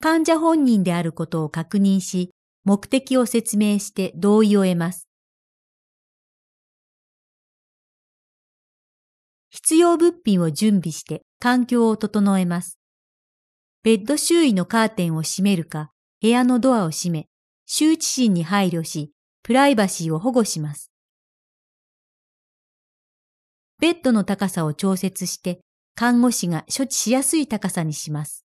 患者本人であることを確認し、目的を説明して同意を得ます。必要物品を準備して環境を整えます。ベッド周囲のカーテンを閉めるか、部屋のドアを閉め、羞恥心に配慮し、プライバシーを保護します。ベッドの高さを調節して、看護師が処置しやすい高さにします。